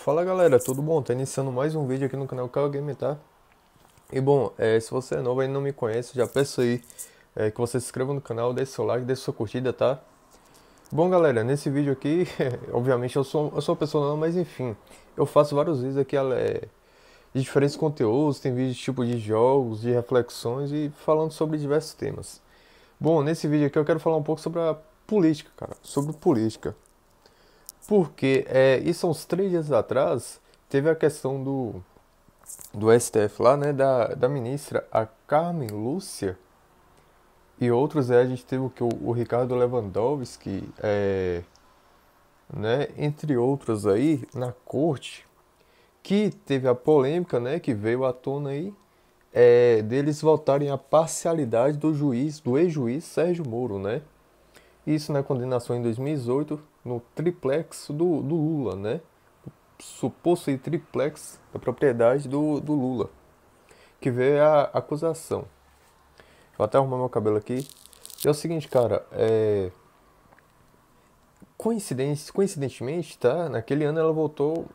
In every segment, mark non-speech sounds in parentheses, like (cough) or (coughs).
Fala galera, tudo bom? Tá iniciando mais um vídeo aqui no canal Carro Game, tá? E bom, é, se você é novo e não me conhece, já peço aí é, que você se inscreva no canal, deixe seu like, deixe sua curtida, tá? Bom galera, nesse vídeo aqui, (laughs) obviamente eu sou, eu sou uma pessoa não, mas enfim, eu faço vários vídeos aqui é, de diferentes conteúdos, tem vídeos tipo de jogos, de reflexões e falando sobre diversos temas. Bom, nesse vídeo aqui eu quero falar um pouco sobre a política, cara, sobre política. Porque, é, isso há uns três dias atrás, teve a questão do, do STF lá, né, da, da ministra, a Carmen Lúcia, e outros, é, a gente teve o que? O, o Ricardo Lewandowski, é, né, entre outros aí, na corte, que teve a polêmica, né, que veio à tona aí, é, deles votarem a parcialidade do juiz, do ex-juiz Sérgio Moro, né? Isso na condenação em 2018 no triplex do, do Lula, né? Suposto triplex da propriedade do, do Lula, que vê a acusação. Vou até arrumar meu cabelo aqui. E é o seguinte, cara, é... Coincidência, coincidentemente, tá? Naquele ano ela votou,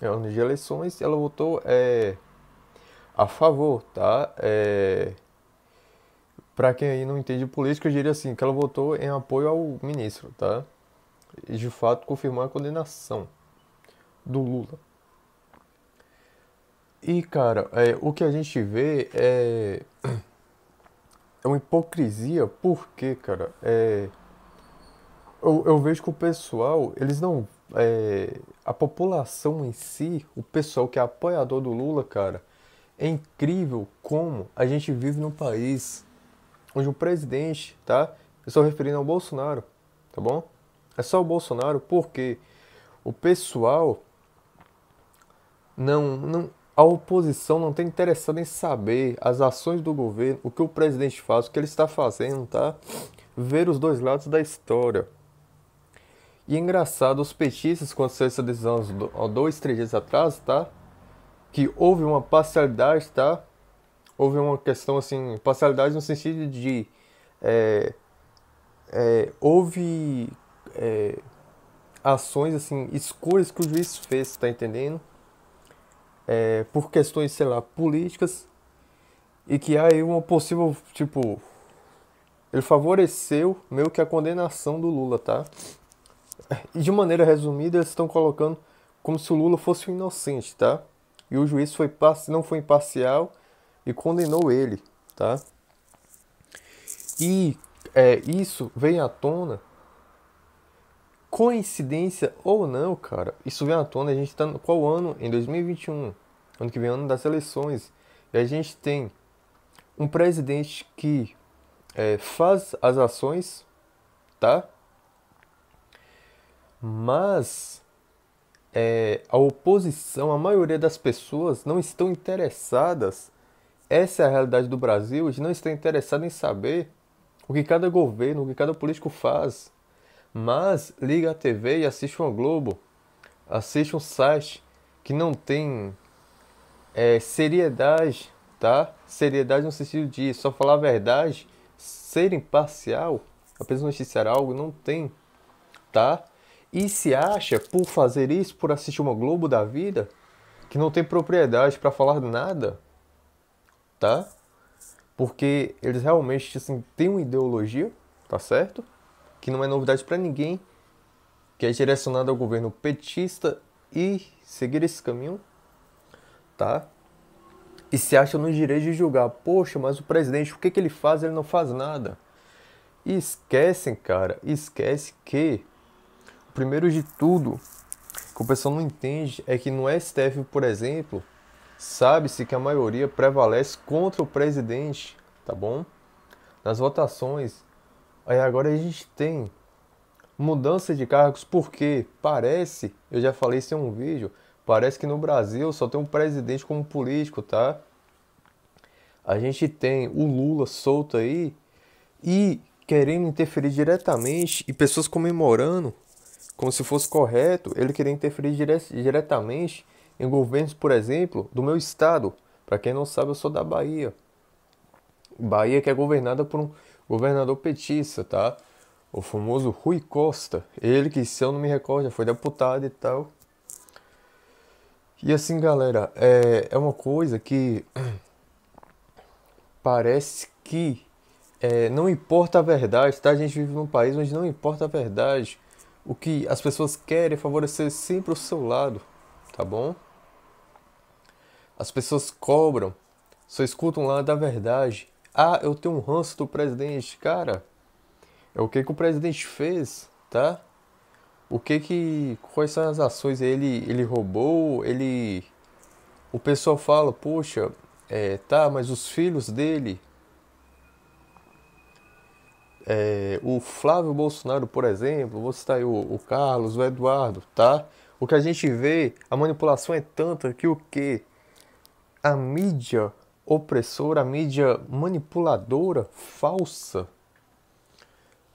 é ano de eleições, ela votou é... a favor, tá? É... Pra quem aí não entende política, eu diria assim, que ela votou em apoio ao ministro, tá? e de fato confirmar a condenação do Lula. E cara, é, o que a gente vê é é uma hipocrisia, porque, cara, é, eu, eu, vejo que o pessoal, eles não. É, a população em si, o pessoal que é apoiador do Lula, cara, é incrível como a gente vive num país onde o presidente, tá? Eu estou referindo ao Bolsonaro, tá bom? É só o Bolsonaro porque o pessoal não, não a oposição não está interessada em saber as ações do governo, o que o presidente faz, o que ele está fazendo, tá? Ver os dois lados da história. E é engraçado, os petistas, quando saiu essa decisão há dois, três dias atrás, tá? Que houve uma parcialidade, tá? Houve uma questão assim, parcialidade no sentido de. É, é, houve é, ações, assim, escolhas que o juiz fez, tá entendendo? É, por questões, sei lá, políticas, e que há aí uma possível, tipo, ele favoreceu meio que a condenação do Lula, tá? E de maneira resumida, eles estão colocando como se o Lula fosse um inocente, tá? E o juiz foi, não foi imparcial e condenou ele, tá? E é, isso vem à tona coincidência ou não, cara, isso vem à tona. A gente está qual ano? Em 2021, ano que vem, ano das eleições. E a gente tem um presidente que é, faz as ações, tá? Mas é, a oposição, a maioria das pessoas não estão interessadas. Essa é a realidade do Brasil. de não estar interessado em saber o que cada governo, o que cada político faz mas liga a TV e assiste uma Globo, assiste um site que não tem é, seriedade, tá? Seriedade no sentido de só falar a verdade, ser imparcial, apenas noticiar algo, não tem, tá? E se acha, por fazer isso, por assistir uma Globo da vida, que não tem propriedade para falar nada, tá? Porque eles realmente assim, têm uma ideologia, tá certo? que não é novidade para ninguém, que é direcionado ao governo petista e seguir esse caminho, tá? E se acha no direito de julgar, poxa, mas o presidente, o que, que ele faz? Ele não faz nada. E esquecem, cara, esquece que, primeiro de tudo, que o pessoal não entende é que no STF, por exemplo, sabe-se que a maioria prevalece contra o presidente, tá bom? Nas votações Aí agora a gente tem mudança de cargos porque parece, eu já falei isso em um vídeo, parece que no Brasil só tem um presidente como político, tá? A gente tem o Lula solto aí e querendo interferir diretamente e pessoas comemorando como se fosse correto ele querer interferir dire diretamente em governos, por exemplo, do meu estado. Para quem não sabe, eu sou da Bahia. Bahia que é governada por um governador petista, tá? O famoso Rui Costa, ele que, se eu não me recordo, já foi deputado e tal. E assim, galera, é, é uma coisa que (clears throat) parece que é, não importa a verdade, tá? A gente vive num país onde não importa a verdade. O que as pessoas querem é favorecer sempre o seu lado, tá bom? As pessoas cobram, só escutam lá da verdade. Ah, eu tenho um ranço do presidente, cara. É o que que o presidente fez, tá? O que que quais são as ações ele ele roubou, ele o pessoal fala, poxa, é, tá, mas os filhos dele é, o Flávio Bolsonaro, por exemplo, vou citar aí o, o Carlos, o Eduardo, tá? O que a gente vê, a manipulação é tanta que o que a mídia opressora, a mídia manipuladora, falsa.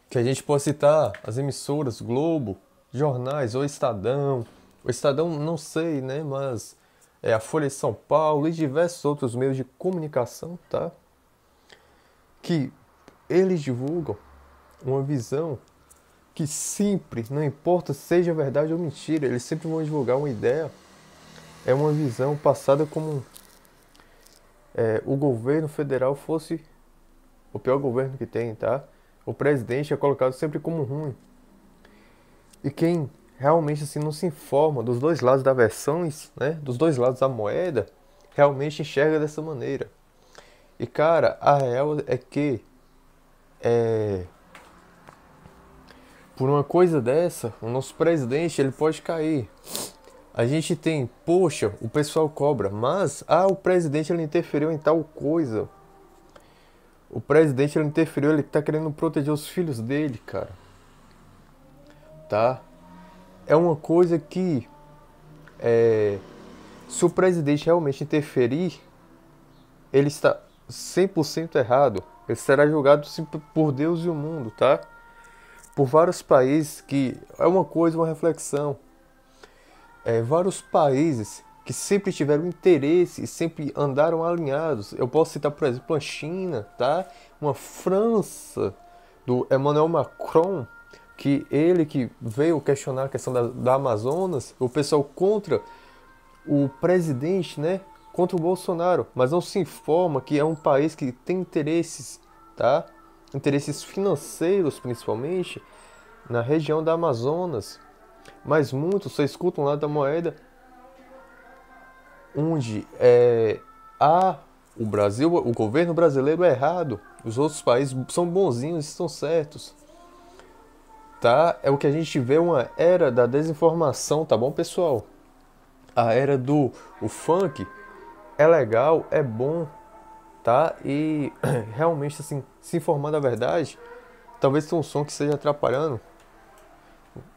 Que a gente pode citar as emissoras Globo, jornais, ou Estadão. O Estadão, não sei, né? Mas é a Folha de São Paulo e diversos outros meios de comunicação, tá? Que eles divulgam uma visão que sempre, não importa seja verdade ou mentira, eles sempre vão divulgar uma ideia. É uma visão passada como é, o governo federal fosse o pior governo que tem, tá? O presidente é colocado sempre como ruim. E quem realmente assim não se informa dos dois lados da versões, né? Dos dois lados da moeda, realmente enxerga dessa maneira. E cara, a real é que é, por uma coisa dessa, o nosso presidente ele pode cair a gente tem, poxa, o pessoal cobra, mas ah, o presidente ele interferiu em tal coisa. O presidente ele interferiu, ele tá querendo proteger os filhos dele, cara. Tá? É uma coisa que é, se o presidente realmente interferir, ele está 100% errado. Ele será julgado por Deus e o mundo, tá? Por vários países que é uma coisa, uma reflexão é, vários países que sempre tiveram interesse e sempre andaram alinhados. Eu posso citar, por exemplo, a China, tá? Uma França do Emmanuel Macron, que ele que veio questionar a questão da, da Amazonas, o pessoal contra o presidente, né? Contra o Bolsonaro, mas não se informa que é um país que tem interesses, tá? Interesses financeiros, principalmente, na região da Amazonas. Mas muitos só escutam um lado da moeda onde é, a o Brasil, o governo brasileiro é errado, os outros países são bonzinhos, estão certos. Tá? É o que a gente vê uma era da desinformação, tá bom, pessoal? A era do o funk é legal, é bom, tá? E (clears throat) realmente assim, se informar da verdade, talvez tenha um som que esteja atrapalhando,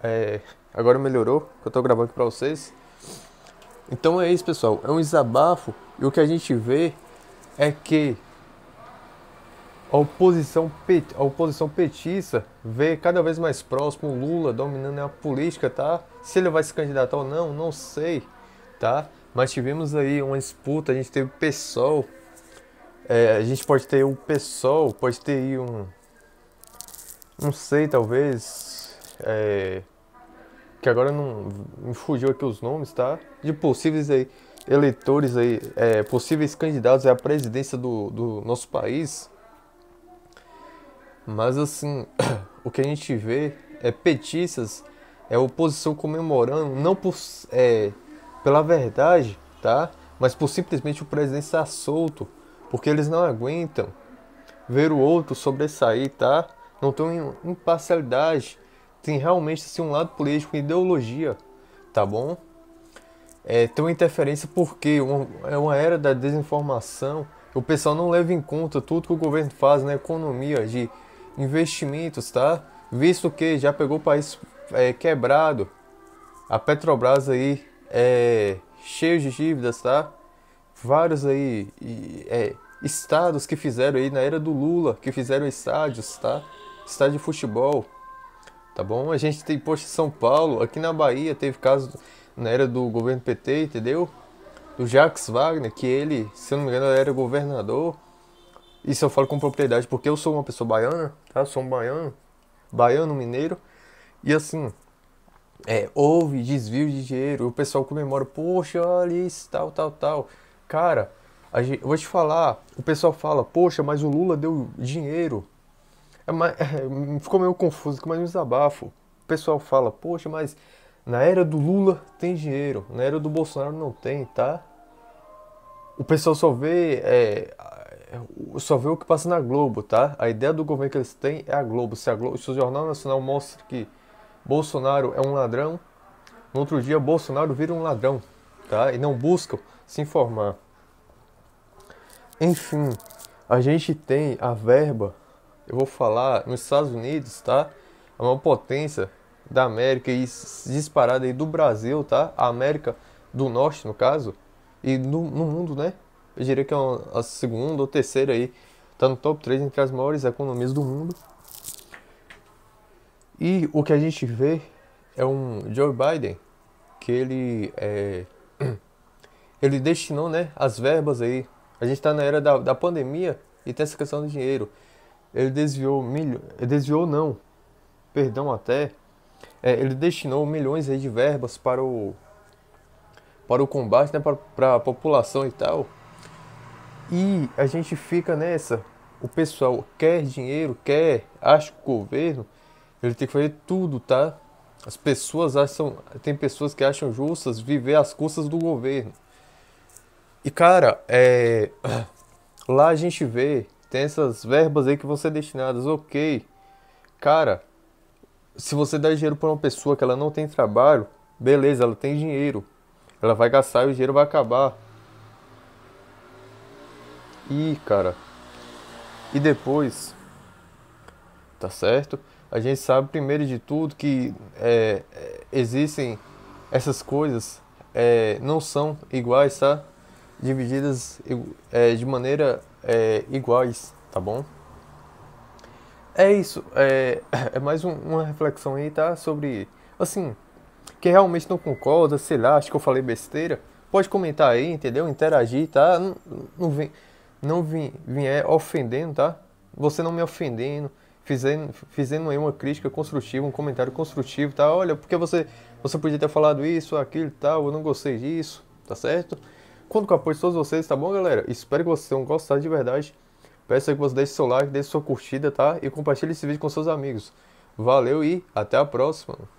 é, agora melhorou, que eu tô gravando aqui pra vocês. Então é isso, pessoal. É um desabafo e o que a gente vê é que a oposição, pet, a oposição petista vê cada vez mais próximo Lula dominando a política, tá? Se ele vai se candidatar ou não, não sei, tá? Mas tivemos aí uma disputa, a gente teve o PSOL, é, a gente pode ter o PSOL, pode ter aí um. Não sei, talvez é, que agora não me fugiu aqui os nomes, tá? De possíveis aí, eleitores aí, é, possíveis candidatos à presidência do, do nosso país. Mas assim, (coughs) o que a gente vê é petistas, é oposição comemorando, não por, é, pela verdade, tá? Mas por simplesmente o presidente estar solto, porque eles não aguentam ver o outro sobressair, tá? Não tem imparcialidade tem realmente assim, um lado político, ideologia, tá bom? É, tem uma interferência porque uma, é uma era da desinformação. O pessoal não leva em conta tudo que o governo faz na economia de investimentos, tá? Visto que já pegou o país é, quebrado, a Petrobras aí é cheio de dívidas, tá? Vários aí é, estados que fizeram aí na era do Lula, que fizeram estádios, tá? Estádio de futebol, tá bom? A gente tem posto em São Paulo, aqui na Bahia teve caso na era do governo PT, entendeu? Do Jacques Wagner, que ele, se eu não me engano, era governador. Isso eu falo com propriedade, porque eu sou uma pessoa baiana, tá? Eu sou um baiano, baiano mineiro. E assim, é, houve desvio de dinheiro, o pessoal comemora, poxa, olha isso, tal, tal, tal. Cara, gente, eu vou te falar, o pessoal fala, poxa, mas o Lula deu dinheiro é mas, é, (laughs) ficou meio confuso, mas um desabafo. O pessoal fala, poxa, mas na era do Lula tem dinheiro, na era do Bolsonaro não tem, tá? O pessoal só vê, é, é só vê o que passa na Globo, tá? A ideia do governo que eles têm é a Globo. Se, a Globo, se o Jornal Nacional mostra que Bolsonaro é um ladrão, no outro dia Bolsonaro vira um ladrão, tá? E não buscam se informar. Enfim, a gente tem a verba eu vou falar nos Estados Unidos, tá? A é uma potência da América e disparada aí do Brasil, tá? A América do Norte, no caso, e no, no mundo, né? Eu diria que é a segunda ou terceira aí, tá no top 3 entre as maiores economias do mundo. E o que a gente vê é um Joe Biden que ele é, (clears throat) ele destinou, né, as verbas aí. A gente está na era da, da pandemia e tem essa questão do dinheiro ele desviou milho, desviou não, perdão até, é, ele destinou milhões de verbas para o para o combate, né, para, para a população e tal. E a gente fica nessa. O pessoal quer dinheiro, quer, acha que o governo ele tem que fazer tudo, tá? As pessoas acham, tem pessoas que acham justas viver às custas do governo. E cara, é, (clears throat) lá a gente vê tem essas verbas aí que vão ser destinadas, ok. Cara, se você dá dinheiro para uma pessoa que ela não tem trabalho, beleza, ela tem dinheiro. Ela vai gastar e o dinheiro vai acabar. E, cara, e depois, tá certo? A gente sabe primeiro de tudo que é, é existem essas coisas é, não são iguais, tá? Divididas é, de maneira é, iguais, tá bom? É isso, é, (coughs) é mais um, uma reflexão aí, tá? Sobre, assim, que realmente não concorda, sei lá, acho que eu falei besteira, pode comentar aí, entendeu? Interagir, tá? Não, não vem, não vim, vier ofendendo, tá? Você não me ofendendo, fizendo, fizendo aí uma crítica construtiva, um comentário construtivo, tá? Olha, porque você, você podia ter falado isso, aquilo, tal, eu não gostei disso, tá certo? conto com o apoio de todos vocês, tá bom, galera? Espero que vocês tenham gostado de verdade. Peço que você deixe seu like, deixe sua curtida, tá? E compartilhe esse vídeo com seus amigos. Valeu e até a próxima!